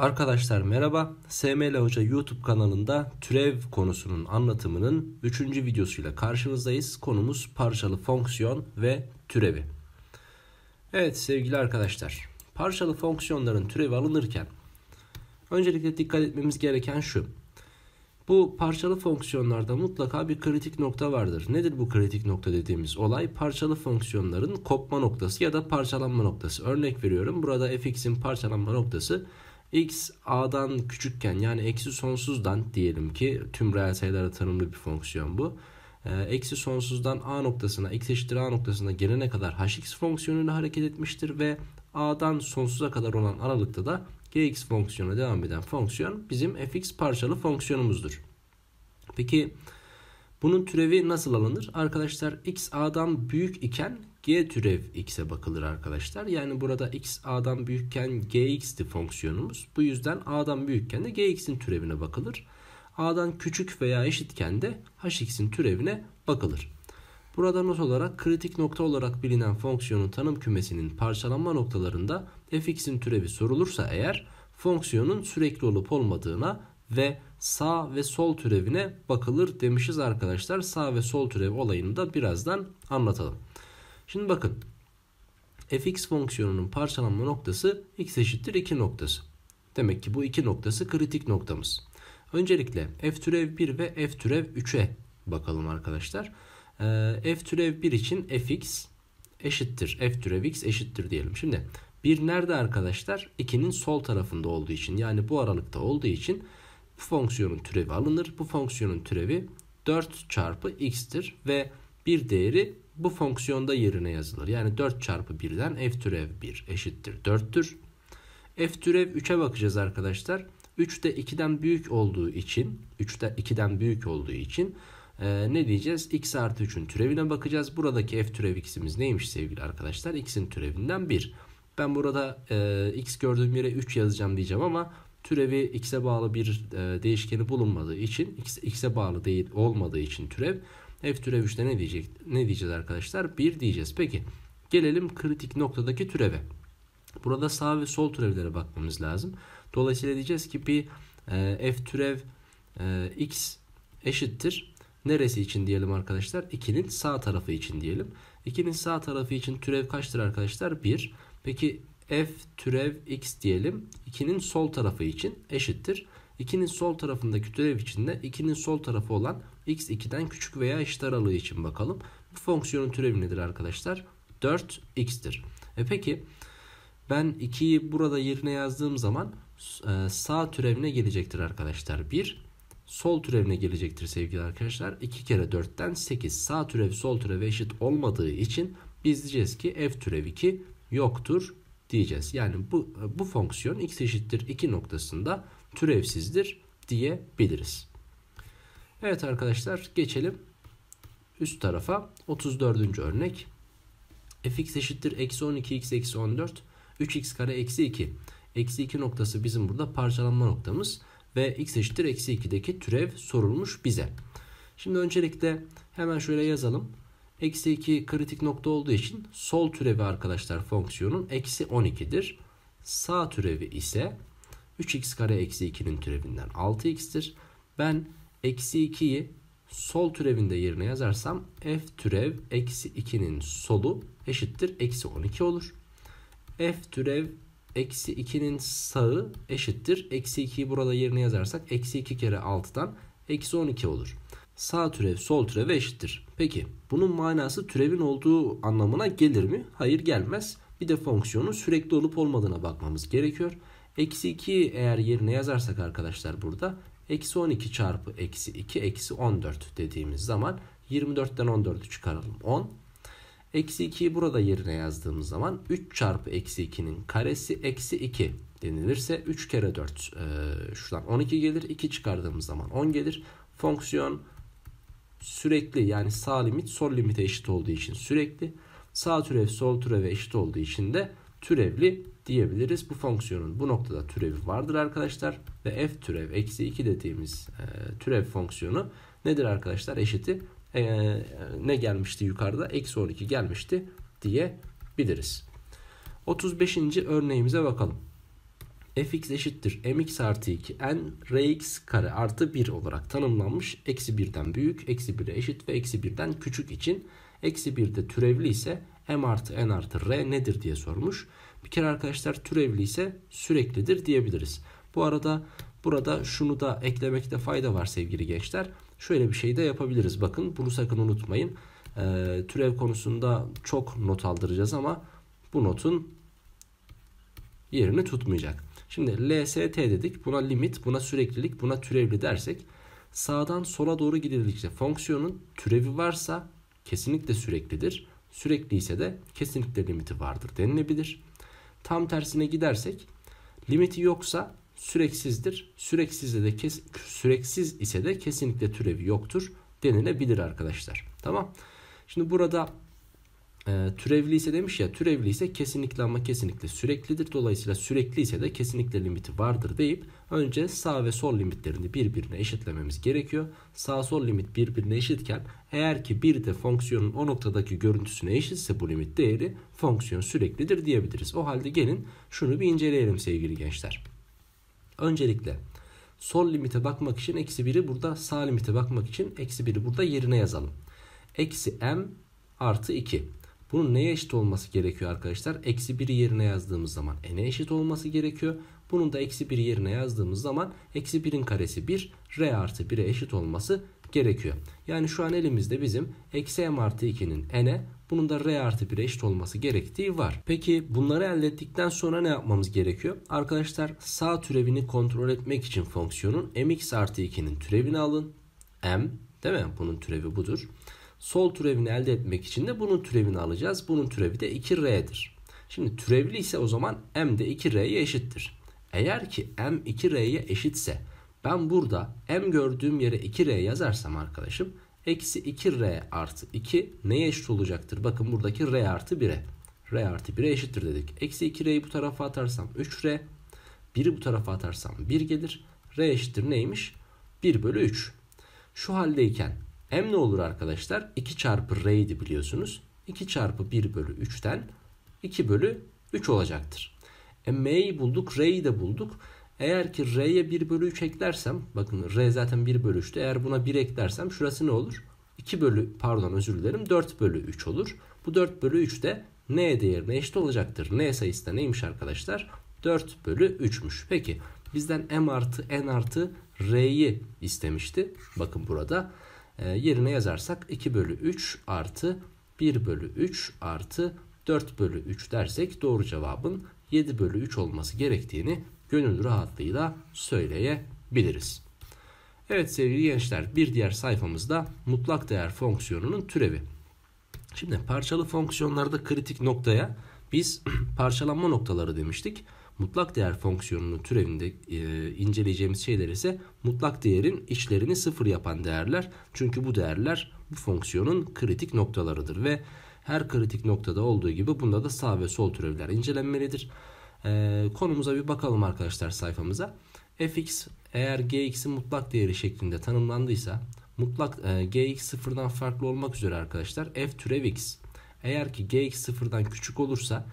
Arkadaşlar merhaba. SML Hoca YouTube kanalında türev konusunun anlatımının 3. videosuyla karşınızdayız. Konumuz parçalı fonksiyon ve türevi. Evet sevgili arkadaşlar. Parçalı fonksiyonların türevi alınırken öncelikle dikkat etmemiz gereken şu. Bu parçalı fonksiyonlarda mutlaka bir kritik nokta vardır. Nedir bu kritik nokta dediğimiz olay? Parçalı fonksiyonların kopma noktası ya da parçalanma noktası. Örnek veriyorum. Burada fx'in parçalanma noktası x a'dan küçükken yani eksi sonsuzdan diyelim ki tüm reel sayılara tanımlı bir fonksiyon bu. E, eksi sonsuzdan a noktasına x eşittir a noktasına gelene kadar hx fonksiyonuyla hareket etmiştir ve a'dan sonsuza kadar olan aralıkta da gx fonksiyonuna devam eden fonksiyon bizim fx parçalı fonksiyonumuzdur. Peki bunun türevi nasıl alınır? Arkadaşlar x a'dan büyük iken G türev x'e bakılır arkadaşlar. Yani burada x a'dan büyükken gx'ti fonksiyonumuz. Bu yüzden a'dan büyükken de gx'in türevine bakılır. a'dan küçük veya eşitken de hx'in türevine bakılır. Burada not olarak kritik nokta olarak bilinen fonksiyonun tanım kümesinin parçalanma noktalarında fx'in türevi sorulursa eğer fonksiyonun sürekli olup olmadığına ve sağ ve sol türevine bakılır demişiz arkadaşlar. Sağ ve sol türev olayını da birazdan anlatalım. Şimdi bakın fx fonksiyonunun parçalanma noktası x eşittir 2 noktası. Demek ki bu 2 noktası kritik noktamız. Öncelikle f türev 1 ve f türev 3'e bakalım arkadaşlar. Ee, f türev 1 için fx eşittir. F türev x eşittir diyelim. Şimdi 1 nerede arkadaşlar? 2'nin sol tarafında olduğu için yani bu aralıkta olduğu için bu fonksiyonun türevi alınır. Bu fonksiyonun türevi 4 çarpı x'tir ve bir değeri bu fonksiyonda yerine yazılır. Yani 4 çarpı 1'den f türev 1 eşittir 4'tür. F türev 3'e bakacağız arkadaşlar. 3 de 2'den büyük olduğu için 3 de 2'den büyük olduğu için e, ne diyeceğiz? x artı 3'ün türevine bakacağız. Buradaki f türev x'imiz neymiş sevgili arkadaşlar? x'in türevinden 1. Ben burada e, x gördüğüm yere 3 yazacağım diyeceğim ama türevi x'e bağlı bir e, değişkeni bulunmadığı için x'e bağlı değil olmadığı için türev F türev 3'te ne diyecek? Ne diyeceğiz arkadaşlar? 1 diyeceğiz. Peki gelelim kritik noktadaki türeve. Burada sağ ve sol türevlere bakmamız lazım. Dolayısıyla diyeceğiz ki bir e, f türev e, x eşittir. Neresi için diyelim arkadaşlar? 2'nin sağ tarafı için diyelim. 2'nin sağ tarafı için türev kaçtır arkadaşlar? 1. Peki f türev x diyelim. 2'nin sol tarafı için eşittir. 2'nin sol tarafındaki türev için de 2'nin sol tarafı olan x 2'den küçük veya eşit aralığı için bakalım. Bu fonksiyonun türevi nedir arkadaşlar? 4 x'tir. E peki ben 2'yi burada yerine yazdığım zaman e, sağ türevine gelecektir arkadaşlar. 1 sol türevine gelecektir sevgili arkadaşlar. 2 kere 4'ten 8 sağ türev sol türeve eşit olmadığı için biz diyeceğiz ki f türev 2 yoktur diyeceğiz. Yani bu, bu fonksiyon x eşittir 2 noktasında türevsizdir diyebiliriz. Evet arkadaşlar geçelim üst tarafa 34. örnek. fx eşittir eksi 12 x eksi 14 3x kare eksi 2. Eksi 2 noktası bizim burada parçalanma noktamız ve x eşittir eksi 2'deki türev sorulmuş bize. Şimdi öncelikle hemen şöyle yazalım. Eksi 2 kritik nokta olduğu için sol türevi arkadaşlar fonksiyonun eksi 12'dir. Sağ türevi ise 3x kare eksi 2'nin türevinden 6x'tir. Ben eksi 2'yi sol türevinde yerine yazarsam f türev eksi 2'nin solu eşittir eksi 12 olur. f türev eksi 2'nin sağı eşittir. Eksi 2'yi burada yerine yazarsak eksi 2 kere 6'dan eksi 12 olur. Sağ türev sol türev eşittir. Peki bunun manası türevin olduğu anlamına gelir mi? Hayır gelmez. Bir de fonksiyonun sürekli olup olmadığına bakmamız gerekiyor. Eksi 2 eğer yerine yazarsak arkadaşlar burada Eksi 12 çarpı eksi 2 eksi 14 dediğimiz zaman 24'ten 14'ü çıkaralım 10. Eksi 2'yi burada yerine yazdığımız zaman 3 çarpı eksi 2'nin karesi eksi 2 denilirse 3 kere 4 e, şuradan 12 gelir 2 çıkardığımız zaman 10 gelir. Fonksiyon sürekli yani sağ limit sol limite eşit olduğu için sürekli sağ türev sol türeve eşit olduğu için de türevli diyebiliriz. Bu fonksiyonun bu noktada türevi vardır arkadaşlar. Ve f türev eksi 2 dediğimiz e, türev fonksiyonu nedir arkadaşlar? Eşiti e, e, ne gelmişti yukarıda? Eksi 12 gelmişti diyebiliriz. 35. örneğimize bakalım. fx eşittir mx artı 2 n rx kare artı 1 olarak tanımlanmış. Eksi 1'den büyük, eksi 1'e eşit ve eksi 1'den küçük için. Eksi 1 türevli ise m artı n artı r nedir diye sormuş. Bir arkadaşlar türevli ise süreklidir diyebiliriz. Bu arada burada şunu da eklemekte fayda var sevgili gençler. Şöyle bir şey de yapabiliriz. Bakın bunu sakın unutmayın. E, ee, türev konusunda çok not aldıracağız ama bu notun yerini tutmayacak. Şimdi LST dedik. Buna limit, buna süreklilik, buna türevli dersek sağdan sola doğru gidildikçe fonksiyonun türevi varsa kesinlikle süreklidir. Sürekli ise de kesinlikle limiti vardır denilebilir. Tam tersine gidersek limiti yoksa süreksizdir. Süreksizde de kes, süreksiz ise de kesinlikle türevi yoktur denilebilir arkadaşlar. Tamam. Şimdi burada e, türevli ise demiş ya türevli ise kesinlikle ama kesinlikle süreklidir. Dolayısıyla sürekli ise de kesinlikle limiti vardır deyip önce sağ ve sol limitlerini birbirine eşitlememiz gerekiyor. Sağ sol limit birbirine eşitken eğer ki bir de fonksiyonun o noktadaki görüntüsüne eşitse bu limit değeri fonksiyon süreklidir diyebiliriz. O halde gelin şunu bir inceleyelim sevgili gençler. Öncelikle sol limite bakmak için eksi 1'i burada sağ limite bakmak için eksi 1'i burada yerine yazalım. Eksi m artı 2. Bunun neye eşit olması gerekiyor arkadaşlar? Eksi 1 yerine yazdığımız zaman n'e eşit olması gerekiyor. Bunun da eksi 1 yerine yazdığımız zaman eksi 1'in karesi 1 r artı 1'e eşit olması gerekiyor. Yani şu an elimizde bizim eksi m artı 2'nin n'e bunun da r artı 1'e eşit olması gerektiği var. Peki bunları elde ettikten sonra ne yapmamız gerekiyor? Arkadaşlar sağ türevini kontrol etmek için fonksiyonun mx artı 2'nin türevini alın. m değil mi? Bunun türevi budur. Sol türevini elde etmek için de bunun türevini alacağız. Bunun türevi de 2r'dir. Şimdi türevli ise o zaman m de 2r'ye eşittir. Eğer ki m 2r'ye eşitse ben burada m gördüğüm yere 2r yazarsam arkadaşım eksi 2r artı 2 neye eşit olacaktır? Bakın buradaki r artı 1'e. r artı 1'e eşittir dedik. Eksi 2r'yi bu tarafa atarsam 3r. 1'i bu tarafa atarsam 1 gelir. r eşittir neymiş? 1 bölü 3. Şu haldeyken M ne olur arkadaşlar? 2 çarpı r idi biliyorsunuz. 2 çarpı 1 bölü 3'ten 2 bölü 3 olacaktır. E, m'yi bulduk, r'yi de bulduk. Eğer ki r'ye 1 bölü 3 eklersem, bakın r zaten 1 bölü 3'tü. Eğer buna 1 eklersem şurası ne olur? 2 bölü, pardon özür dilerim 4 bölü 3 olur. Bu 4 bölü 3 de n değerine eşit olacaktır. n sayısı da neymiş arkadaşlar? 4 bölü 3'müş. Peki bizden m artı n artı r'yi istemişti. Bakın burada. Ee, yerine yazarsak 2 bölü 3 artı 1 bölü 3 artı 4 bölü 3 dersek doğru cevabın 7 bölü 3 olması gerektiğini gönül rahatlığıyla söyleyebiliriz. Evet sevgili gençler bir diğer sayfamızda mutlak değer fonksiyonunun türevi. Şimdi parçalı fonksiyonlarda kritik noktaya biz parçalanma noktaları demiştik mutlak değer fonksiyonunun türevinde e, inceleyeceğimiz şeyler ise mutlak değerin içlerini sıfır yapan değerler. Çünkü bu değerler bu fonksiyonun kritik noktalarıdır ve her kritik noktada olduğu gibi bunda da sağ ve sol türevler incelenmelidir. E, konumuza bir bakalım arkadaşlar sayfamıza. fx eğer gx'in mutlak değeri şeklinde tanımlandıysa mutlak e, gx sıfırdan farklı olmak üzere arkadaşlar f türev x eğer ki gx sıfırdan küçük olursa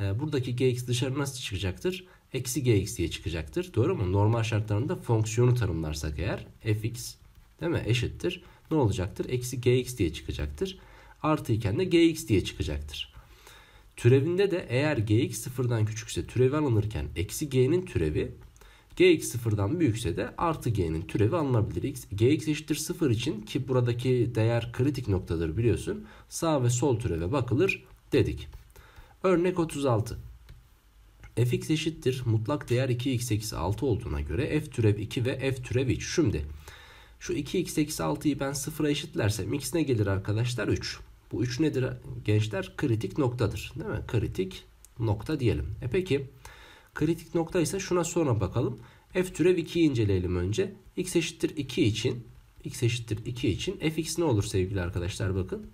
ee, buradaki gx dışarı nasıl çıkacaktır? Eksi gx diye çıkacaktır. Doğru mu? Normal şartlarında fonksiyonu tanımlarsak eğer fx değil mi? eşittir. Ne olacaktır? Eksi gx diye çıkacaktır. Artı iken de gx diye çıkacaktır. Türevinde de eğer gx sıfırdan küçükse türevi alınırken eksi g'nin türevi gx sıfırdan büyükse de artı g'nin türevi alınabilir. gx eşittir sıfır için ki buradaki değer kritik noktadır biliyorsun. Sağ ve sol türeve bakılır dedik. Örnek 36. fx eşittir mutlak değer 2x eksi 6 olduğuna göre f türev 2 ve f türev 3. Şimdi şu 2x eksi 6'yı ben 0'a eşitlersem x ne gelir arkadaşlar? 3. Bu 3 nedir gençler? Kritik noktadır. Değil mi? Kritik nokta diyelim. E peki kritik nokta ise şuna sonra bakalım. F türev 2'yi inceleyelim önce. X eşittir 2 için X eşittir 2 için Fx ne olur sevgili arkadaşlar bakın.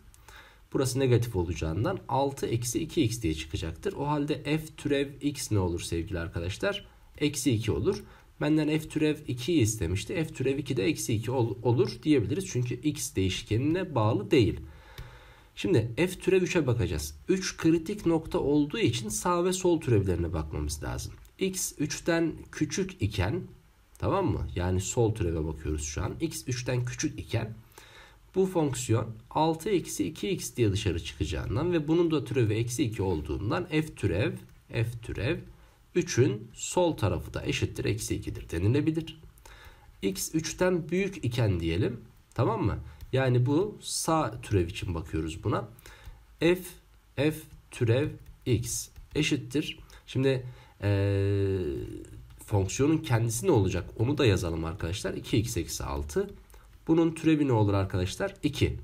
Burası negatif olacağından 6 eksi 2x diye çıkacaktır. O halde f türev x ne olur sevgili arkadaşlar? Eksi 2 olur. Benden f türev 2'yi istemişti. F türev 2 de eksi 2 ol, olur diyebiliriz. Çünkü x değişkenine bağlı değil. Şimdi f türev 3'e bakacağız. 3 kritik nokta olduğu için sağ ve sol türevlerine bakmamız lazım. x 3'ten küçük iken tamam mı? Yani sol türeve bakıyoruz şu an. x 3'ten küçük iken bu fonksiyon 6 eksi 2x diye dışarı çıkacağından ve bunun da türevi eksi 2 olduğundan f türev f türev 3'ün sol tarafı da eşittir eksi 2'dir denilebilir. x 3'ten büyük iken diyelim tamam mı? Yani bu sağ türev için bakıyoruz buna. f f türev x eşittir. Şimdi ee, fonksiyonun kendisi ne olacak onu da yazalım arkadaşlar. 2x eksi 6 bunun türevi ne olur arkadaşlar? 2.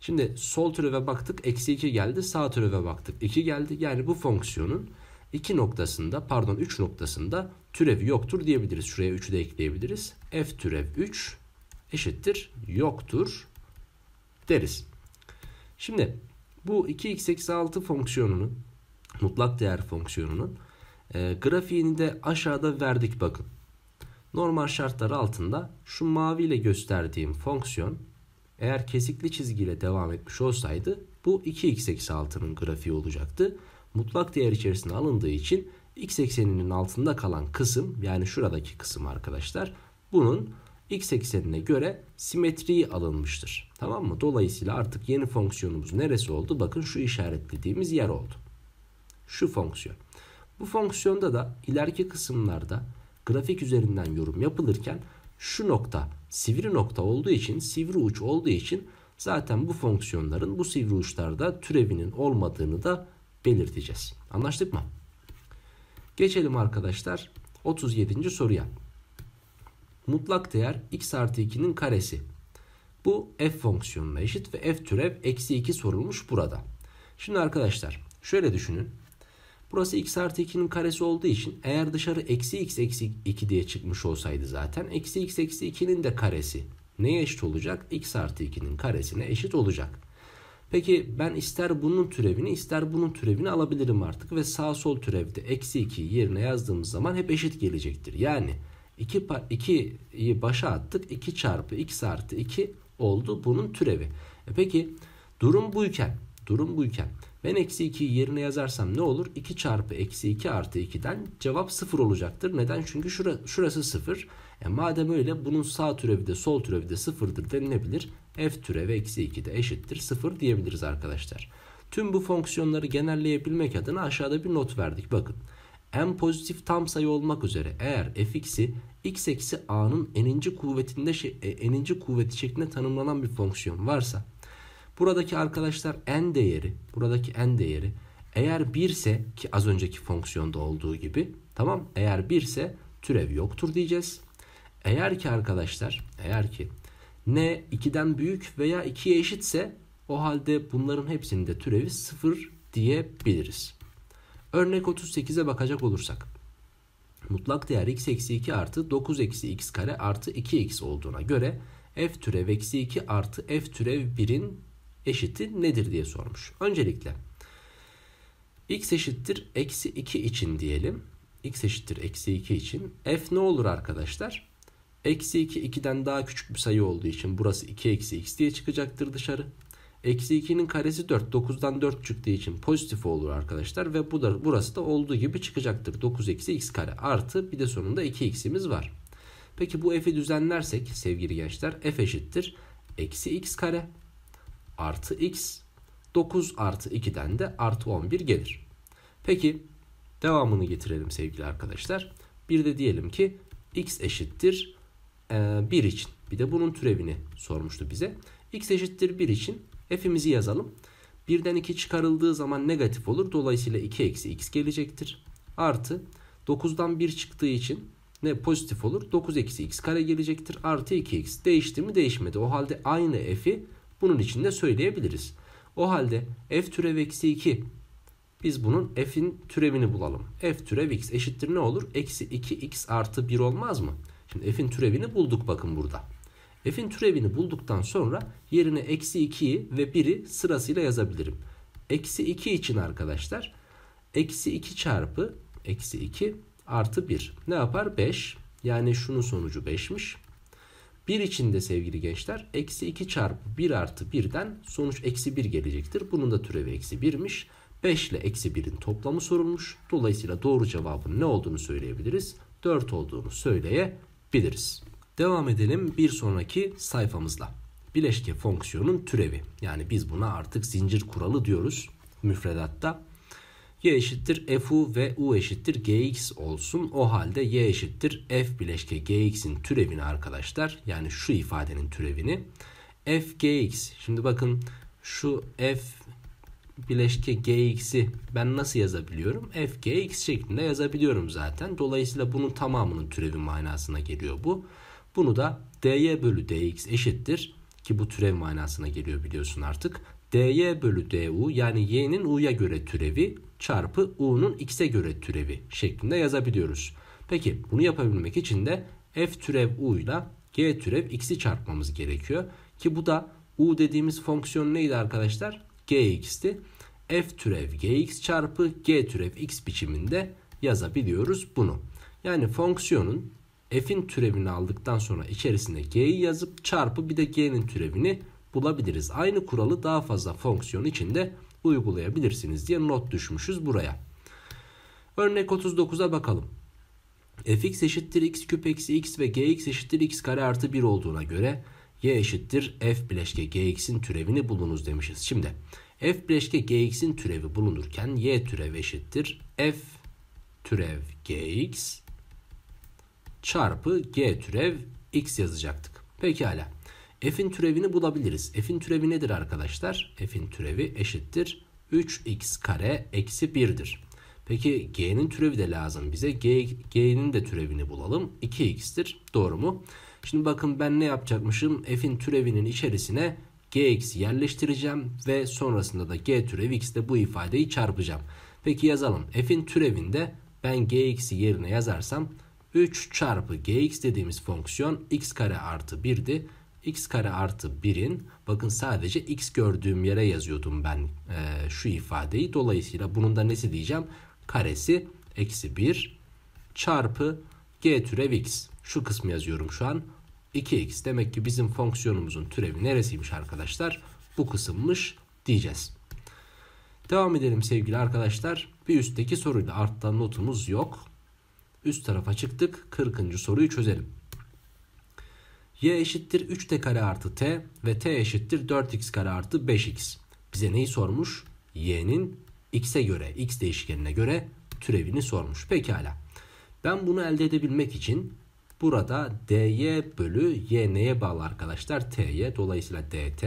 Şimdi sol türeve baktık eksi 2 geldi. Sağ türeve baktık 2 geldi. Yani bu fonksiyonun 2 noktasında pardon 3 noktasında türevi yoktur diyebiliriz. Şuraya 3'ü de ekleyebiliriz. F türev 3 eşittir yoktur deriz. Şimdi bu 2x eksi 6 fonksiyonunu mutlak değer fonksiyonunun e, grafiğini de aşağıda verdik bakın. Normal şartlar altında şu mavi ile gösterdiğim fonksiyon eğer kesikli çizgiyle devam etmiş olsaydı bu 2x eksi 6'nın grafiği olacaktı. Mutlak değer içerisine alındığı için x ekseninin altında kalan kısım yani şuradaki kısım arkadaşlar bunun x eksenine göre simetriği alınmıştır. Tamam mı? Dolayısıyla artık yeni fonksiyonumuz neresi oldu? Bakın şu işaretlediğimiz yer oldu. Şu fonksiyon. Bu fonksiyonda da ileriki kısımlarda grafik üzerinden yorum yapılırken şu nokta sivri nokta olduğu için sivri uç olduğu için zaten bu fonksiyonların bu sivri uçlarda türevinin olmadığını da belirteceğiz. Anlaştık mı? Geçelim arkadaşlar 37. soruya. Mutlak değer x artı 2'nin karesi. Bu f fonksiyonuna eşit ve f türev eksi 2 sorulmuş burada. Şimdi arkadaşlar şöyle düşünün. Burası x artı 2'nin karesi olduğu için eğer dışarı eksi x eksi 2 diye çıkmış olsaydı zaten eksi x eksi 2'nin de karesi neye eşit olacak? x artı 2'nin karesine eşit olacak. Peki ben ister bunun türevini ister bunun türevini alabilirim artık ve sağ sol türevde eksi 2'yi yerine yazdığımız zaman hep eşit gelecektir. Yani 2, 2'yi başa attık 2 çarpı x artı 2 oldu bunun türevi. E peki durum buyken durum buyken ben eksi 2'yi yerine yazarsam ne olur? 2 çarpı eksi 2 artı 2'den cevap 0 olacaktır. Neden? Çünkü şura, şurası 0. E madem öyle bunun sağ türevi de sol türevi de 0'dır denilebilir. F türevi eksi 2 de eşittir 0 diyebiliriz arkadaşlar. Tüm bu fonksiyonları genelleyebilmek adına aşağıda bir not verdik. Bakın m pozitif tam sayı olmak üzere eğer fx'i x eksi a'nın eninci kuvvetinde e, n'inci kuvveti şeklinde tanımlanan bir fonksiyon varsa Buradaki arkadaşlar n değeri, buradaki n değeri eğer 1 ise ki az önceki fonksiyonda olduğu gibi tamam eğer 1 ise türev yoktur diyeceğiz. Eğer ki arkadaşlar eğer ki n 2'den büyük veya 2'ye eşitse o halde bunların hepsinin de türevi 0 diyebiliriz. Örnek 38'e bakacak olursak. Mutlak değer x eksi 2 artı 9 eksi x kare artı 2x olduğuna göre f türev eksi 2 artı f türev 1'in eşiti nedir diye sormuş. Öncelikle x eşittir eksi 2 için diyelim. x eşittir eksi 2 için. f ne olur arkadaşlar? Eksi 2 2'den daha küçük bir sayı olduğu için burası 2 eksi x diye çıkacaktır dışarı. Eksi 2'nin karesi 4. 9'dan 4 çıktığı için pozitif olur arkadaşlar. Ve bu da, burası da olduğu gibi çıkacaktır. 9 eksi x kare artı bir de sonunda 2x'imiz var. Peki bu f'i düzenlersek sevgili gençler f eşittir. Eksi x kare artı x 9 artı 2'den de artı 11 gelir. Peki devamını getirelim sevgili arkadaşlar. Bir de diyelim ki x eşittir 1 e, için. Bir de bunun türevini sormuştu bize. x eşittir 1 için f'imizi yazalım. 1'den 2 çıkarıldığı zaman negatif olur. Dolayısıyla 2 eksi x gelecektir. Artı 9'dan 1 çıktığı için ne pozitif olur? 9 eksi x kare gelecektir. Artı 2x değişti mi değişmedi. O halde aynı f'i bunun için de söyleyebiliriz. O halde f türev eksi 2 biz bunun f'in türevini bulalım. f türev x eşittir ne olur? Eksi 2x artı 1 olmaz mı? Şimdi f'in türevini bulduk bakın burada. F'in türevini bulduktan sonra yerine eksi 2'yi ve 1'i sırasıyla yazabilirim. Eksi 2 için arkadaşlar eksi 2 çarpı eksi 2 artı 1 ne yapar? 5 yani şunun sonucu 5'miş. 1 içinde sevgili gençler eksi 2 çarpı 1 artı 1'den sonuç eksi 1 gelecektir. Bunun da türevi eksi 1'miş. 5 ile eksi 1'in toplamı sorulmuş. Dolayısıyla doğru cevabın ne olduğunu söyleyebiliriz. 4 olduğunu söyleyebiliriz. Devam edelim bir sonraki sayfamızla. Bileşke fonksiyonun türevi. Yani biz buna artık zincir kuralı diyoruz müfredatta y eşittir fu ve u eşittir gx olsun. O halde y eşittir f bileşke gx'in türevini arkadaşlar yani şu ifadenin türevini f gx. Şimdi bakın şu f bileşke gx'i ben nasıl yazabiliyorum? f gx şeklinde yazabiliyorum zaten. Dolayısıyla bunun tamamının türevi manasına geliyor bu. Bunu da dy bölü dx eşittir ki bu türev manasına geliyor biliyorsun artık. dy bölü du yani y'nin u'ya göre türevi çarpı u'nun x'e göre türevi şeklinde yazabiliyoruz. Peki bunu yapabilmek için de f türev u ile g türev x'i çarpmamız gerekiyor. Ki bu da u dediğimiz fonksiyon neydi arkadaşlar? gx'ti. f türev gx çarpı g türev x biçiminde yazabiliyoruz bunu. Yani fonksiyonun f'in türevini aldıktan sonra içerisine g'yi yazıp çarpı bir de g'nin türevini bulabiliriz. Aynı kuralı daha fazla fonksiyon içinde kullanabiliriz uygulayabilirsiniz diye not düşmüşüz buraya. Örnek 39'a bakalım. fx eşittir x küp eksi x ve gx eşittir x kare artı 1 olduğuna göre y eşittir f bileşke gx'in türevini bulunuz demişiz. Şimdi f bileşke gx'in türevi bulunurken y türev eşittir f türev gx çarpı g türev x yazacaktık. Pekala f'in türevini bulabiliriz. f'in türevi nedir arkadaşlar? f'in türevi eşittir 3x kare eksi 1'dir. Peki g'nin türevi de lazım bize. g'nin de türevini bulalım. 2x'tir. Doğru mu? Şimdi bakın ben ne yapacakmışım? f'in türevinin içerisine gx yerleştireceğim ve sonrasında da g türevi x de bu ifadeyi çarpacağım. Peki yazalım. f'in türevinde ben gx'i yerine yazarsam 3 çarpı gx dediğimiz fonksiyon x kare artı 1'di x kare artı 1'in bakın sadece x gördüğüm yere yazıyordum ben e, şu ifadeyi. Dolayısıyla bunun da nesi diyeceğim? Karesi eksi 1 çarpı g türev x. Şu kısmı yazıyorum şu an. 2x demek ki bizim fonksiyonumuzun türevi neresiymiş arkadaşlar? Bu kısımmış diyeceğiz. Devam edelim sevgili arkadaşlar. Bir üstteki soruyla arttan notumuz yok. Üst tarafa çıktık. 40. soruyu çözelim y eşittir 3t kare artı t ve t eşittir 4x kare artı 5x. Bize neyi sormuş? y'nin x'e göre, x değişkenine göre türevini sormuş. Pekala. Ben bunu elde edebilmek için burada dy bölü y neye bağlı arkadaşlar? t'ye. Dolayısıyla dt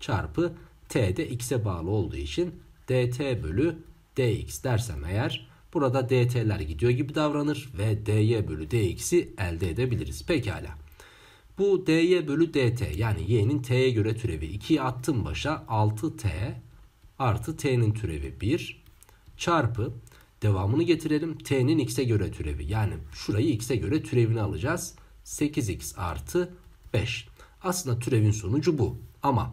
çarpı t de x'e bağlı olduğu için dt bölü dx dersem eğer burada dt'ler gidiyor gibi davranır ve dy bölü dx'i elde edebiliriz. Pekala. Bu dy bölü dt yani y'nin t'ye göre türevi. 2'yi attım başa 6t artı t'nin türevi 1 çarpı devamını getirelim. t'nin x'e göre türevi yani şurayı x'e göre türevini alacağız. 8x artı 5. Aslında türevin sonucu bu ama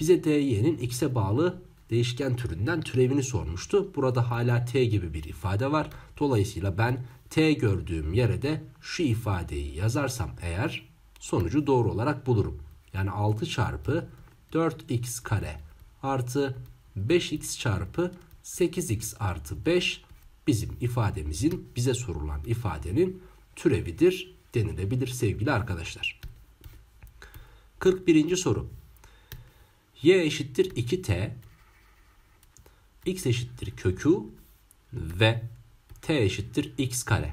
bize dy'nin x'e bağlı değişken türünden türevini sormuştu. Burada hala t gibi bir ifade var. Dolayısıyla ben t gördüğüm yere de şu ifadeyi yazarsam eğer sonucu doğru olarak bulurum. Yani 6 çarpı 4x kare artı 5x çarpı 8x artı 5 bizim ifademizin bize sorulan ifadenin türevidir denilebilir sevgili arkadaşlar. 41. soru. y eşittir 2t, x eşittir kökü ve t eşittir x kare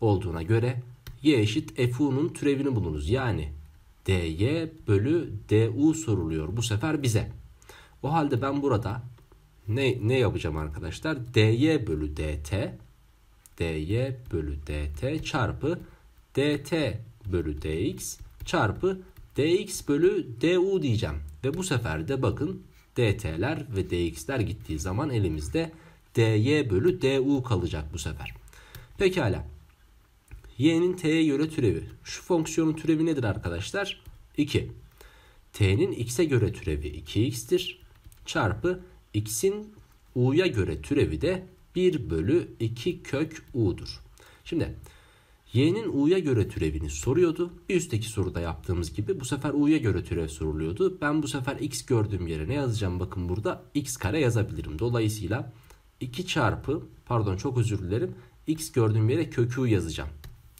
olduğuna göre y eşit fu'nun türevini bulunuz. Yani dy bölü du soruluyor bu sefer bize. O halde ben burada ne, ne yapacağım arkadaşlar? dy bölü dt dy bölü dt çarpı dt bölü dx çarpı dx bölü du diyeceğim. Ve bu sefer de bakın dt'ler ve dx'ler gittiği zaman elimizde dy bölü du kalacak bu sefer. Pekala y'nin t'ye göre türevi. Şu fonksiyonun türevi nedir arkadaşlar? 2. t'nin x'e göre türevi 2x'tir. Çarpı x'in u'ya göre türevi de 1 bölü 2 kök u'dur. Şimdi y'nin u'ya göre türevini soruyordu. Bir üstteki soruda yaptığımız gibi bu sefer u'ya göre türev soruluyordu. Ben bu sefer x gördüğüm yere ne yazacağım? Bakın burada x kare yazabilirim. Dolayısıyla 2 çarpı pardon çok özür dilerim. x gördüğüm yere kökü yazacağım.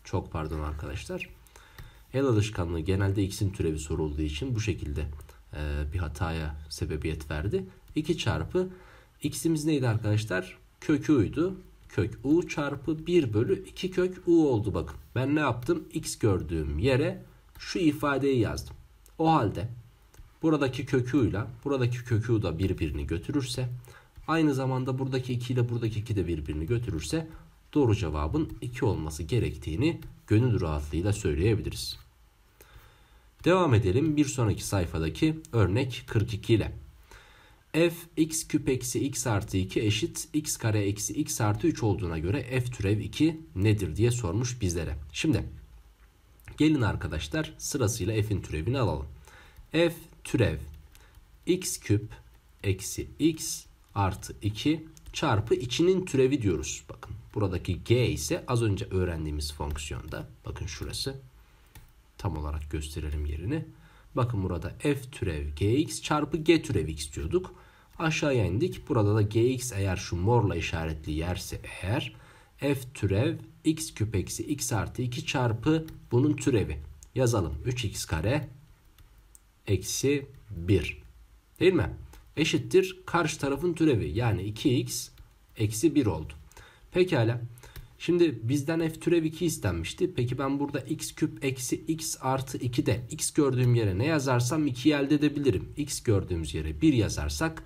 Çok pardon arkadaşlar. El alışkanlığı genelde x'in türevi sorulduğu için bu şekilde e, bir hataya sebebiyet verdi. 2 çarpı x'imiz neydi arkadaşlar? Kök u'ydu. Kök u çarpı 1 bölü 2 kök u oldu bakın. Ben ne yaptım? x gördüğüm yere şu ifadeyi yazdım. O halde buradaki köküyle buradaki kökü da birbirini götürürse aynı zamanda buradaki 2 ile buradaki 2 de birbirini götürürse doğru cevabın 2 olması gerektiğini gönül rahatlığıyla söyleyebiliriz. Devam edelim bir sonraki sayfadaki örnek 42 ile. f x küp eksi x artı 2 eşit x kare eksi x artı 3 olduğuna göre f türev 2 nedir diye sormuş bizlere. Şimdi gelin arkadaşlar sırasıyla f'in türevini alalım. f türev x küp eksi x artı 2 çarpı içinin türevi diyoruz. Bakın Buradaki g ise az önce öğrendiğimiz fonksiyonda. Bakın şurası. Tam olarak gösterelim yerini. Bakın burada f türev gx çarpı g türev x diyorduk. Aşağıya indik. Burada da gx eğer şu morla işaretli yerse eğer f türev x küp eksi x artı 2 çarpı bunun türevi. Yazalım 3x kare eksi 1 değil mi? Eşittir karşı tarafın türevi yani 2x eksi 1 oldu. Pekala. Şimdi bizden f türev 2 istenmişti. Peki ben burada x küp eksi x artı 2 de x gördüğüm yere ne yazarsam 2'yi elde edebilirim. x gördüğümüz yere 1 yazarsak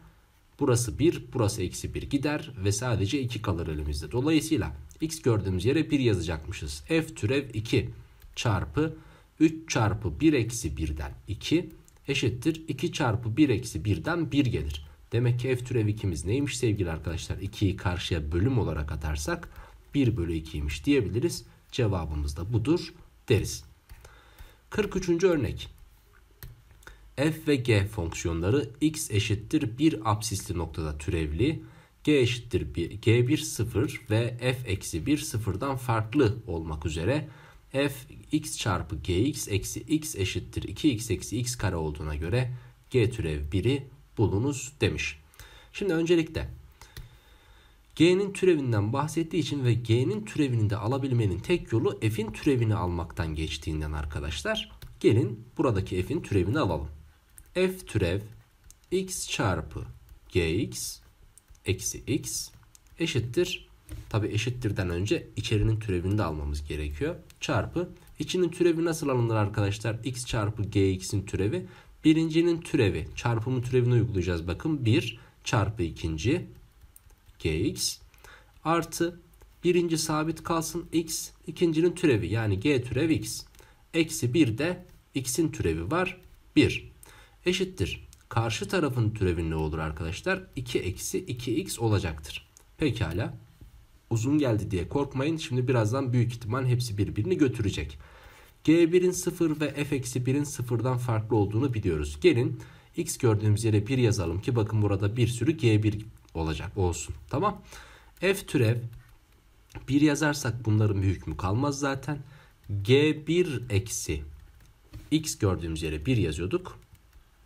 burası 1 burası eksi 1 gider ve sadece 2 kalır elimizde. Dolayısıyla x gördüğümüz yere 1 yazacakmışız. f türev 2 çarpı 3 çarpı 1 eksi 1'den 2 eşittir 2 çarpı 1 eksi 1'den 1 gelir. Demek ki f türev 2'miz neymiş sevgili arkadaşlar? 2'yi karşıya bölüm olarak atarsak 1 bölü 2'ymiş diyebiliriz. Cevabımız da budur deriz. 43. örnek. F ve G fonksiyonları x eşittir 1 absisli noktada türevli, g eşittir 1, g1 0 ve f eksi 1 sıfırdan farklı olmak üzere f x çarpı gx eksi x eşittir 2x eksi x kare olduğuna göre g türev 1'i bulunuz demiş. Şimdi öncelikle G'nin türevinden bahsettiği için ve G'nin türevini de alabilmenin tek yolu F'in türevini almaktan geçtiğinden arkadaşlar. Gelin buradaki F'in türevini alalım. F türev x çarpı gx eksi x eşittir. Tabi eşittirden önce içerinin türevini de almamız gerekiyor. Çarpı içinin türevi nasıl alınır arkadaşlar? x çarpı gx'in türevi Birincinin türevi, çarpımı türevini uygulayacağız. Bakın 1 çarpı ikinci gx artı birinci sabit kalsın x, ikincinin türevi yani g türev x. Eksi 1 de x'in türevi var 1 eşittir. Karşı tarafın türevi ne olur arkadaşlar? 2 eksi 2x olacaktır. Pekala uzun geldi diye korkmayın. Şimdi birazdan büyük ihtimal hepsi birbirini götürecek. G1'in 0 ve F-1'in 0'dan farklı olduğunu biliyoruz. Gelin X gördüğümüz yere 1 yazalım ki bakın burada bir sürü G1 olacak olsun. Tamam. F türev 1 yazarsak bunların bir hükmü kalmaz zaten. G1 eksi X gördüğümüz yere 1 yazıyorduk.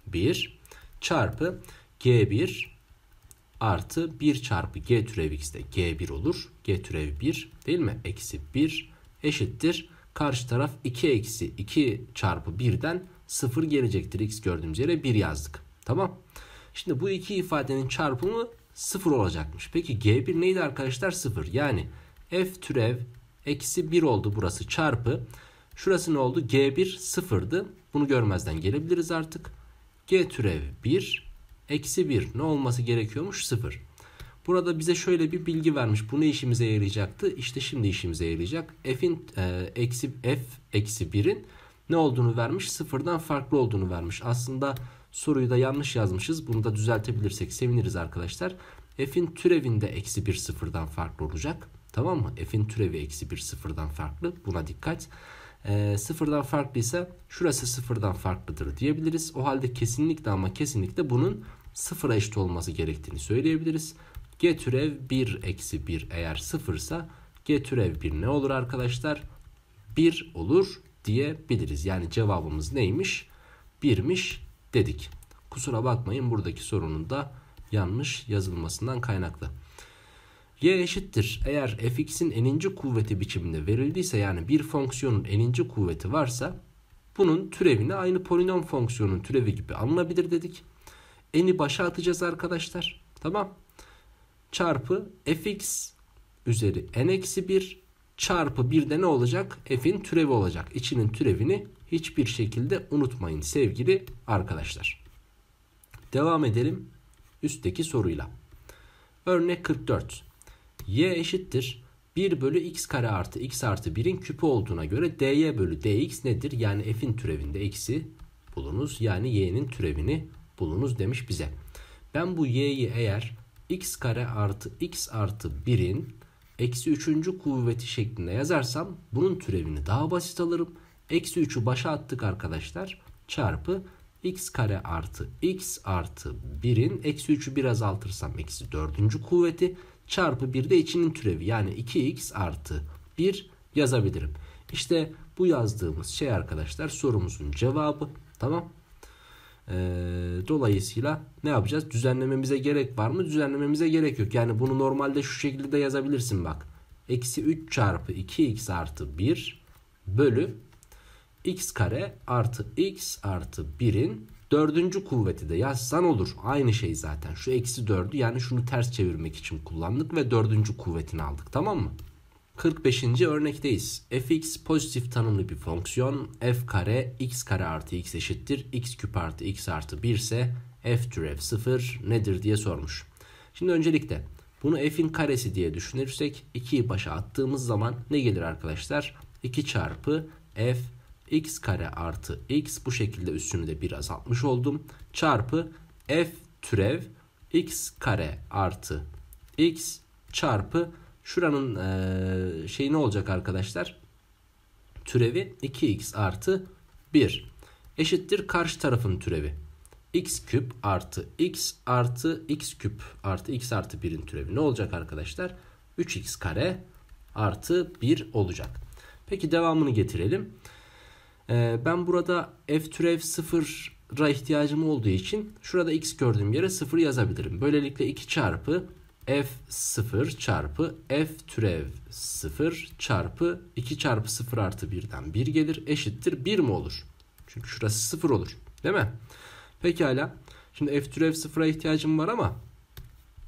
1 çarpı G1 artı 1 çarpı G türev X de G1 olur. G türev 1 değil mi? Eksi 1 eşittir Karşı taraf 2 eksi 2 çarpı 1'den 0 gelecektir. X gördüğümüz yere 1 yazdık. Tamam. Şimdi bu iki ifadenin çarpımı 0 olacakmış. Peki G1 neydi arkadaşlar? 0. Yani F türev eksi 1 oldu burası çarpı. Şurası ne oldu? G1 sıfırdı. Bunu görmezden gelebiliriz artık. G türev 1 eksi 1 ne olması gerekiyormuş? 0. Burada bize şöyle bir bilgi vermiş. Bu ne işimize yarayacaktı? İşte şimdi işimize yarayacak. F'in e, eksi f eksi 1'in ne olduğunu vermiş. Sıfırdan farklı olduğunu vermiş. Aslında soruyu da yanlış yazmışız. Bunu da düzeltebilirsek seviniriz arkadaşlar. F'in türevinde eksi 1 sıfırdan farklı olacak. Tamam mı? F'in türevi eksi 1 sıfırdan farklı. Buna dikkat. E, sıfırdan farklıysa şurası sıfırdan farklıdır diyebiliriz. O halde kesinlikle ama kesinlikle bunun sıfıra eşit olması gerektiğini söyleyebiliriz. G türev 1 eksi 1 eğer sıfırsa G türev 1 ne olur arkadaşlar? 1 olur diyebiliriz. Yani cevabımız neymiş? 1'miş dedik. Kusura bakmayın buradaki sorunun da yanlış yazılmasından kaynaklı. Y eşittir eğer fx'in eninci kuvveti biçiminde verildiyse yani bir fonksiyonun eninci kuvveti varsa bunun türevini aynı polinom fonksiyonun türevi gibi alınabilir dedik. Eni başa atacağız arkadaşlar. Tamam çarpı fx üzeri n eksi 1 çarpı 1 de ne olacak? f'in türevi olacak. İçinin türevini hiçbir şekilde unutmayın sevgili arkadaşlar. Devam edelim üstteki soruyla. Örnek 44. y eşittir 1 bölü x kare artı x artı 1'in küpü olduğuna göre dy bölü dx nedir? Yani f'in türevinde eksi bulunuz. Yani y'nin türevini bulunuz demiş bize. Ben bu y'yi eğer x kare artı x artı 1'in eksi 3. kuvveti şeklinde yazarsam bunun türevini daha basit alırım. Eksi 3'ü başa attık arkadaşlar. Çarpı x kare artı x artı 1'in eksi 3'ü biraz azaltırsam eksi 4. kuvveti çarpı 1 de içinin türevi yani 2x artı 1 yazabilirim. İşte bu yazdığımız şey arkadaşlar sorumuzun cevabı tamam ee, dolayısıyla ne yapacağız? Düzenlememize gerek var mı? Düzenlememize gerek yok. Yani bunu normalde şu şekilde de yazabilirsin bak. Eksi 3 çarpı 2x artı 1 bölü x kare artı x artı 1'in dördüncü kuvveti de yazsan olur. Aynı şey zaten. Şu eksi 4'ü yani şunu ters çevirmek için kullandık ve dördüncü kuvvetini aldık tamam mı? 45. örnekteyiz. fx pozitif tanımlı bir fonksiyon. f kare x kare artı x eşittir. x küp artı x artı 1 ise f türev 0 nedir diye sormuş. Şimdi öncelikle bunu f'in karesi diye düşünürsek 2'yi başa attığımız zaman ne gelir arkadaşlar? 2 çarpı f x kare artı x bu şekilde üstünü de biraz atmış oldum. Çarpı f türev x kare artı x çarpı Şuranın e, şey ne olacak arkadaşlar? Türevi 2x artı 1 eşittir karşı tarafın türevi. x küp artı x artı x küp artı x artı 1'in türevi ne olacak arkadaşlar? 3x kare artı 1 olacak. Peki devamını getirelim. Ee, ben burada f türev 0'a ihtiyacım olduğu için şurada x gördüğüm yere 0 yazabilirim. Böylelikle 2 çarpı f0 çarpı f türev 0 çarpı 2 çarpı 0 artı 1'den 1 gelir eşittir 1 mi olur? Çünkü şurası 0 olur değil mi? Pekala şimdi f türev 0'a ihtiyacım var ama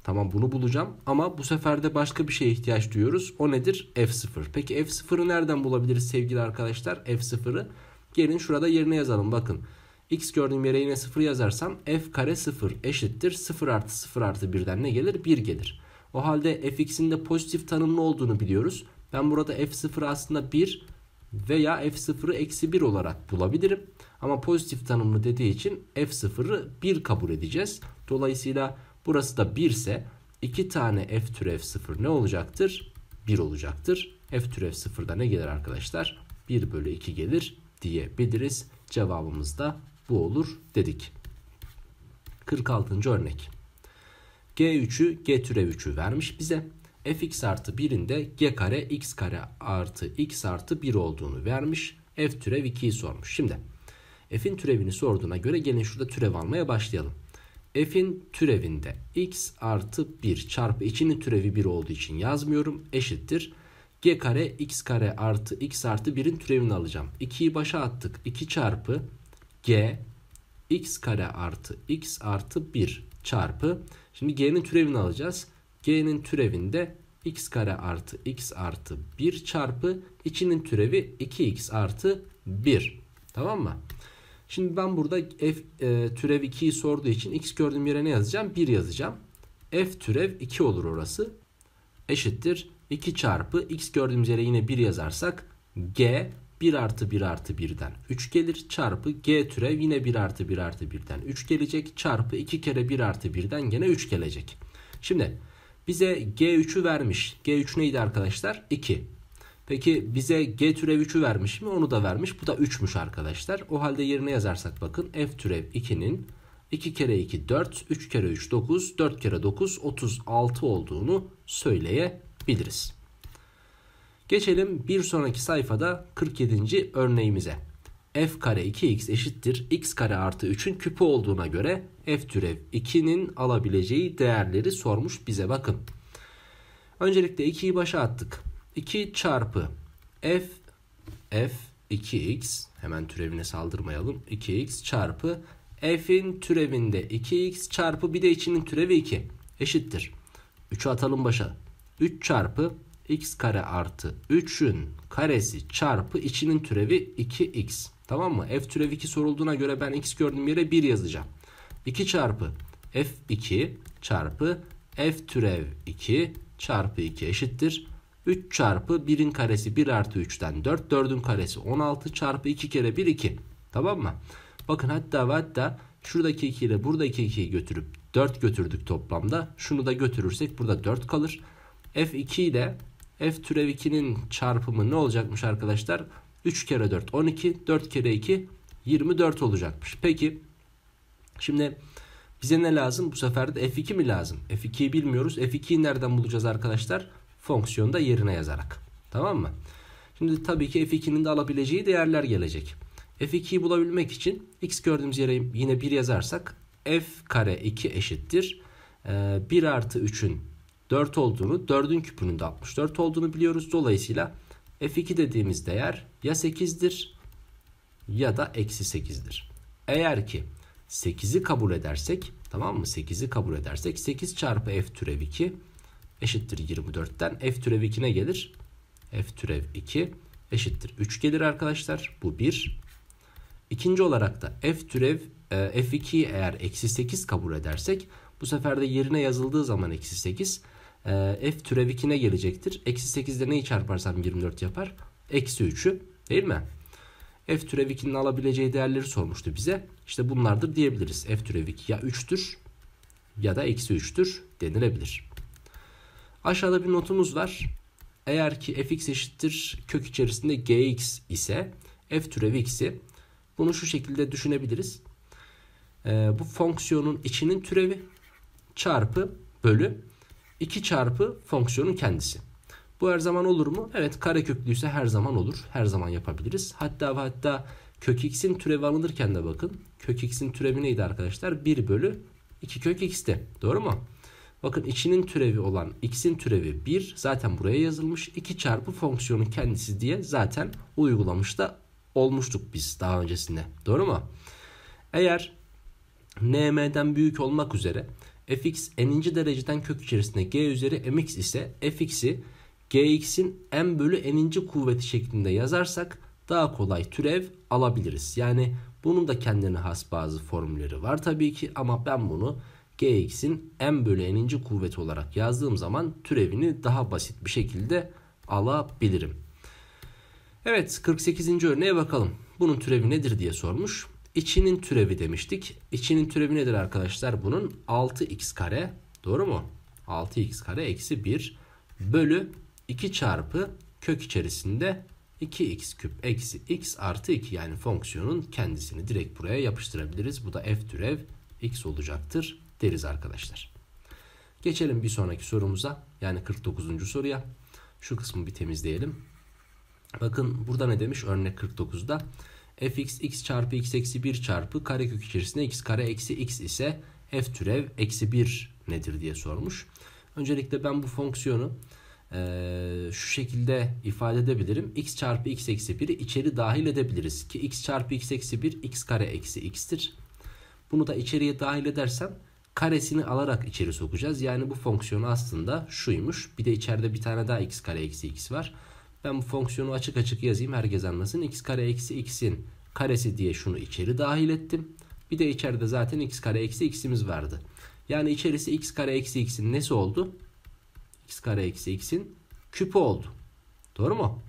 tamam bunu bulacağım ama bu sefer de başka bir şeye ihtiyaç duyuyoruz. O nedir? f0. Peki f0'ı nereden bulabiliriz sevgili arkadaşlar? f0'ı gelin şurada yerine yazalım bakın x gördüğüm yere yine 0 yazarsam f kare 0 eşittir. 0 artı 0 artı 1'den ne gelir? 1 gelir. O halde fx'in de pozitif tanımlı olduğunu biliyoruz. Ben burada f0 aslında 1 veya f0'ı eksi 1 olarak bulabilirim. Ama pozitif tanımlı dediği için f0'ı 1 kabul edeceğiz. Dolayısıyla burası da 1 ise 2 tane f türü f0 ne olacaktır? 1 olacaktır. f türü f0'da ne gelir arkadaşlar? 1 bölü 2 gelir diyebiliriz. Cevabımız da bu olur dedik. 46. örnek. G3'ü G türev 3'ü vermiş bize. fx artı 1'in de g kare x kare artı x artı 1 olduğunu vermiş. f türev 2'yi sormuş. Şimdi f'in türevini sorduğuna göre gelin şurada türev almaya başlayalım. f'in türevinde x artı 1 çarpı içinin türevi 1 olduğu için yazmıyorum. Eşittir. g kare x kare artı x artı 1'in türevini alacağım. 2'yi başa attık. 2 çarpı g x kare artı x artı 1 çarpı. Şimdi g'nin türevini alacağız. G'nin türevinde x kare artı x artı 1 çarpı içinin türevi 2x artı 1. Tamam mı? Şimdi ben burada f e, türev 2'yi sorduğu için x gördüğüm yere ne yazacağım? 1 yazacağım. f türev 2 olur orası. Eşittir 2 çarpı x gördüğümüz yere yine 1 yazarsak g 1 artı 1 artı 1'den 3 gelir çarpı g türev yine 1 artı 1 artı 1'den 3 gelecek çarpı 2 kere 1 artı 1'den yine 3 gelecek. Şimdi bize g3'ü vermiş. g3 neydi arkadaşlar? 2. Peki bize g türev 3'ü vermiş mi? Onu da vermiş. Bu da 3'müş arkadaşlar. O halde yerine yazarsak bakın f türev 2'nin 2 kere 2 4, 3 kere 3 9, 4 kere 9 36 olduğunu söyleyebiliriz. Geçelim bir sonraki sayfada 47. örneğimize. f kare 2x eşittir x kare artı 3'ün küpü olduğuna göre f türev 2'nin alabileceği değerleri sormuş bize bakın. Öncelikle 2'yi başa attık. 2 çarpı f f 2x hemen türevine saldırmayalım. 2x çarpı f'in türevinde 2x çarpı bir de içinin türevi 2 eşittir. 3'ü atalım başa. 3 çarpı x kare artı 3'ün karesi çarpı içinin türevi 2x. Tamam mı? F türevi 2 sorulduğuna göre ben x gördüğüm yere 1 yazacağım. 2 çarpı f2 çarpı f türev 2 çarpı 2 eşittir. 3 çarpı 1'in karesi 1 artı 3'ten 4. 4'ün karesi 16 çarpı 2 kere 1 2. Tamam mı? Bakın hatta ve hatta şuradaki 2 ile buradaki 2'yi götürüp 4 götürdük toplamda. Şunu da götürürsek burada 4 kalır. F2 ile f türev 2'nin çarpımı ne olacakmış arkadaşlar? 3 kere 4 12 4 kere 2 24 olacakmış. Peki şimdi bize ne lazım? Bu sefer de f2 mi lazım? f2'yi bilmiyoruz. f2'yi nereden bulacağız arkadaşlar? Fonksiyonda yerine yazarak. Tamam mı? Şimdi tabii ki f2'nin de alabileceği değerler gelecek. f2'yi bulabilmek için x gördüğümüz yere yine 1 yazarsak f kare 2 eşittir. 1 artı 3'ün 4 olduğunu 4'ün küpünün de 64 olduğunu biliyoruz. Dolayısıyla f2 dediğimiz değer ya 8'dir ya da eksi 8'dir. Eğer ki 8'i kabul edersek tamam mı 8'i kabul edersek 8 çarpı f türev 2 eşittir 24'ten f türev 2 ne gelir? f türev 2 eşittir 3 gelir arkadaşlar bu 1. İkinci olarak da f türev e, f 2 eğer eksi 8 kabul edersek bu sefer de yerine yazıldığı zaman eksi 8 e, f türev 2'ne gelecektir. Eksi 8'de neyi çarparsam 24 yapar? Eksi 3'ü değil mi? f türev 2'nin alabileceği değerleri sormuştu bize. İşte bunlardır diyebiliriz. f türev 2 ya 3'tür ya da eksi 3'tür denilebilir. Aşağıda bir notumuz var. Eğer ki fx eşittir kök içerisinde gx ise f türevi x'i bunu şu şekilde düşünebiliriz. Ee, bu fonksiyonun içinin türevi çarpı bölü 2 çarpı fonksiyonun kendisi. Bu her zaman olur mu? Evet kareköklüyse her zaman olur. Her zaman yapabiliriz. Hatta hatta kök x'in türevi alınırken de bakın. Kök x'in türevi neydi arkadaşlar? 1 bölü 2 kök x'ti. Doğru mu? Bakın içinin türevi olan x'in türevi 1 zaten buraya yazılmış. 2 çarpı fonksiyonun kendisi diye zaten uygulamış da olmuştuk biz daha öncesinde. Doğru mu? Eğer nm'den büyük olmak üzere fx n'inci dereceden kök içerisinde g üzeri mx ise fx'i gx'in m bölü n'inci kuvveti şeklinde yazarsak daha kolay türev alabiliriz. Yani bunun da kendine has bazı formülleri var tabii ki ama ben bunu gx'in m bölü n'inci kuvveti olarak yazdığım zaman türevini daha basit bir şekilde alabilirim. Evet 48. örneğe bakalım. Bunun türevi nedir diye sormuş. İçinin türevi demiştik. İçinin türevi nedir arkadaşlar? Bunun 6x kare doğru mu? 6x kare eksi 1 bölü 2 çarpı kök içerisinde 2x küp eksi x artı 2 yani fonksiyonun kendisini direkt buraya yapıştırabiliriz. Bu da f türev x olacaktır deriz arkadaşlar. Geçelim bir sonraki sorumuza yani 49. soruya. Şu kısmı bir temizleyelim. Bakın burada ne demiş örnek 49'da? fx x çarpı x eksi 1 çarpı karekök içerisinde x kare eksi x ise f türev eksi 1 nedir diye sormuş. Öncelikle ben bu fonksiyonu e, şu şekilde ifade edebilirim. x çarpı x eksi 1'i içeri dahil edebiliriz ki x çarpı x eksi 1 x kare eksi x'tir. Bunu da içeriye dahil edersem karesini alarak içeri sokacağız. Yani bu fonksiyon aslında şuymuş. Bir de içeride bir tane daha x kare eksi x var. Ben bu fonksiyonu açık açık yazayım herkes anlasın. x kare eksi x'in karesi diye şunu içeri dahil ettim. Bir de içeride zaten x kare eksi x'imiz vardı. Yani içerisi x kare eksi x'in nesi oldu? x kare eksi x'in küpü oldu. Doğru mu?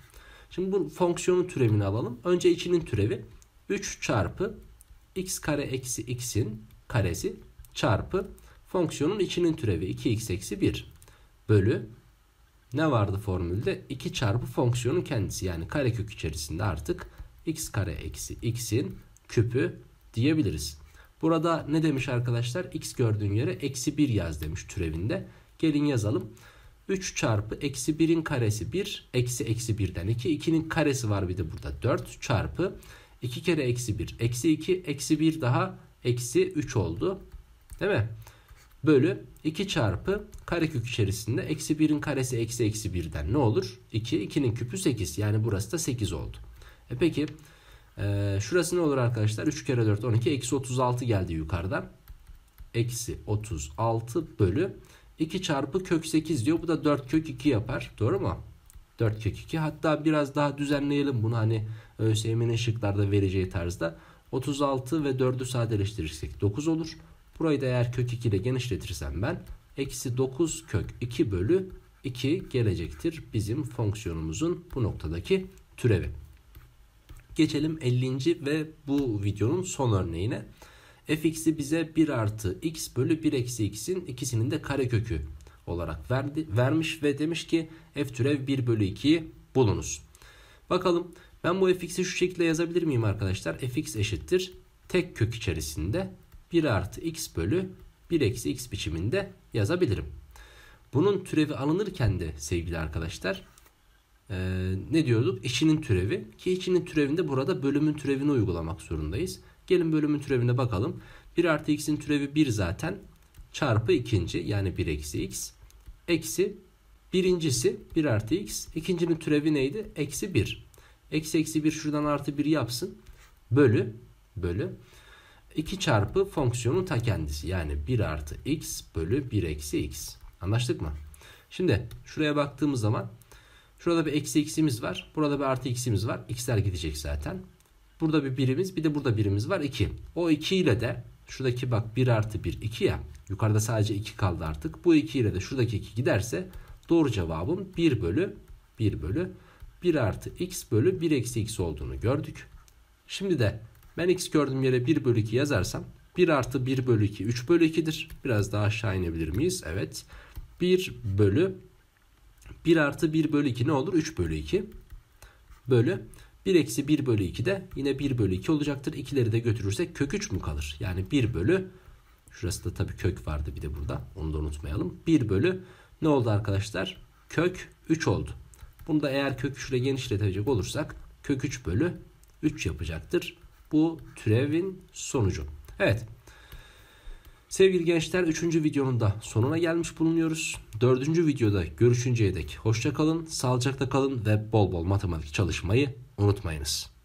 Şimdi bu fonksiyonun türevini alalım. Önce içinin türevi 3 çarpı x kare eksi x'in karesi çarpı fonksiyonun içinin türevi 2x eksi 1 bölü ne vardı formülde? 2 çarpı fonksiyonun kendisi yani karekök içerisinde artık x kare eksi x'in küpü diyebiliriz. Burada ne demiş arkadaşlar? X gördüğün yere eksi 1 yaz demiş türevinde. Gelin yazalım. 3 çarpı eksi 1'in karesi 1. Eksi eksi 1'den 2. 2'nin karesi var bir de burada 4 çarpı 2 kere eksi 1. Eksi 2 eksi 1 daha eksi 3 oldu. Değil mi? bölü 2 çarpı karekök içerisinde eksi 1'in karesi eksi eksi 1'den ne olur? 2, 2'nin küpü 8 yani burası da 8 oldu. E peki e, şurası ne olur arkadaşlar? 3 kere 4 12 eksi 36 geldi yukarıdan. Eksi 36 bölü 2 çarpı kök 8 diyor. Bu da 4 kök 2 yapar. Doğru mu? 4 kök 2. Hatta biraz daha düzenleyelim bunu hani ÖSYM'nin şıklarda vereceği tarzda. 36 ve 4'ü sadeleştirirsek 9 olur. Burayı da eğer kök 2 ile genişletirsem ben eksi 9 kök 2 bölü 2 gelecektir bizim fonksiyonumuzun bu noktadaki türevi. Geçelim 50. ve bu videonun son örneğine. fx'i bize 1 artı x bölü 1 eksi x'in ikisinin de karekökü olarak verdi, vermiş ve demiş ki f türev 1 bölü 2'yi bulunuz. Bakalım ben bu fx'i şu şekilde yazabilir miyim arkadaşlar? fx eşittir tek kök içerisinde 1 artı x bölü 1 eksi x biçiminde yazabilirim. Bunun türevi alınırken de sevgili arkadaşlar ee, ne diyorduk? İçinin türevi. Ki içinin türevinde burada bölümün türevini uygulamak zorundayız. Gelin bölümün türevine bakalım. 1 artı x'in türevi 1 zaten. Çarpı ikinci yani 1 eksi x. Eksi birincisi 1 artı x. İkincinin türevi neydi? Eksi 1. Eksi eksi 1 şuradan artı 1 yapsın. Bölü. Bölü. 2 çarpı fonksiyonun ta kendisi. Yani 1 artı x bölü 1 eksi x. Anlaştık mı? Şimdi şuraya baktığımız zaman şurada bir eksi x'imiz var. Burada bir artı x'imiz var. X'ler gidecek zaten. Burada bir birimiz bir de burada birimiz var 2. O 2 ile de şuradaki bak 1 artı 1 2 ya. Yukarıda sadece 2 kaldı artık. Bu 2 ile de şuradaki 2 giderse doğru cevabım 1 bölü 1 bölü 1 artı x bölü 1 eksi x olduğunu gördük. Şimdi de ben x gördüğüm yere 1 bölü 2 yazarsam 1 artı 1 bölü 2 3 bölü 2'dir. Biraz daha aşağı inebilir miyiz? Evet. 1 bölü 1 artı 1 bölü 2 ne olur? 3 bölü 2 bölü 1 eksi 1 bölü 2 de yine 1 bölü 2 olacaktır. İkileri de götürürsek kök 3 mü kalır? Yani 1 bölü şurası da tabii kök vardı bir de burada. Onu da unutmayalım. 1 bölü ne oldu arkadaşlar? Kök 3 oldu. Bunu da eğer kök 3 ile genişletecek olursak kök 3 bölü 3 yapacaktır. Bu türevin sonucu. Evet. Sevgili gençler 3. videonun da sonuna gelmiş bulunuyoruz. 4. videoda görüşünceye dek hoşça kalın, sağlıcakla kalın ve bol bol matematik çalışmayı unutmayınız.